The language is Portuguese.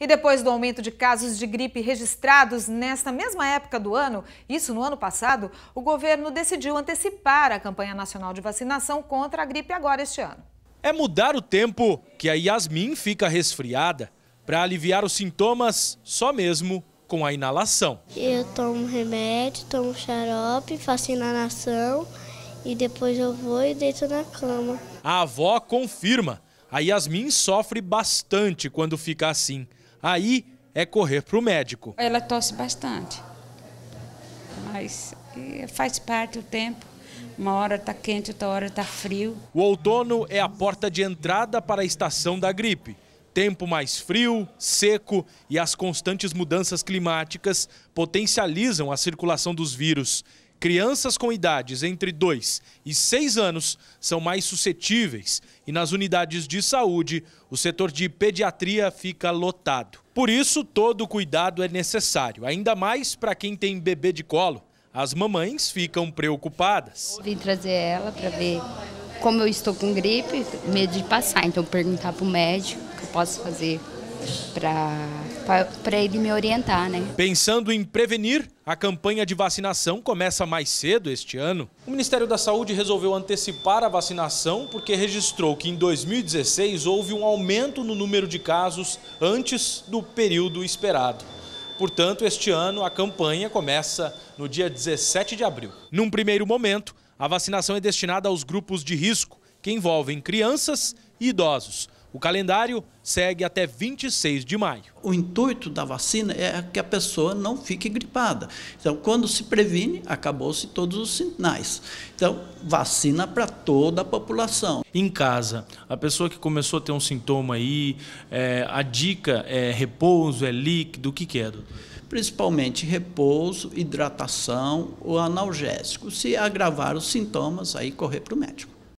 E depois do aumento de casos de gripe registrados nesta mesma época do ano, isso no ano passado, o governo decidiu antecipar a campanha nacional de vacinação contra a gripe agora este ano. É mudar o tempo que a Yasmin fica resfriada para aliviar os sintomas só mesmo com a inalação. Eu tomo remédio, tomo xarope, faço inalação e depois eu vou e deito na cama. A avó confirma. A Yasmin sofre bastante quando fica assim. Aí é correr para o médico. Ela tosse bastante, mas faz parte do tempo. Uma hora está quente, outra hora está frio. O outono é a porta de entrada para a estação da gripe. Tempo mais frio, seco e as constantes mudanças climáticas potencializam a circulação dos vírus. Crianças com idades entre 2 e 6 anos são mais suscetíveis e nas unidades de saúde, o setor de pediatria fica lotado. Por isso, todo cuidado é necessário, ainda mais para quem tem bebê de colo. As mamães ficam preocupadas. Vim trazer ela para ver como eu estou com gripe, medo de passar, então perguntar para o médico o que eu posso fazer para ele me orientar, né? Pensando em prevenir, a campanha de vacinação começa mais cedo este ano. O Ministério da Saúde resolveu antecipar a vacinação porque registrou que em 2016 houve um aumento no número de casos antes do período esperado. Portanto, este ano a campanha começa no dia 17 de abril. Num primeiro momento, a vacinação é destinada aos grupos de risco, que envolvem crianças e idosos. O calendário segue até 26 de maio. O intuito da vacina é que a pessoa não fique gripada. Então, quando se previne, acabou-se todos os sinais. Então, vacina para toda a população. Em casa, a pessoa que começou a ter um sintoma aí, é, a dica é repouso, é líquido, o que, que é, doutor? Principalmente repouso, hidratação ou analgésico. Se agravar os sintomas, aí correr para o médico.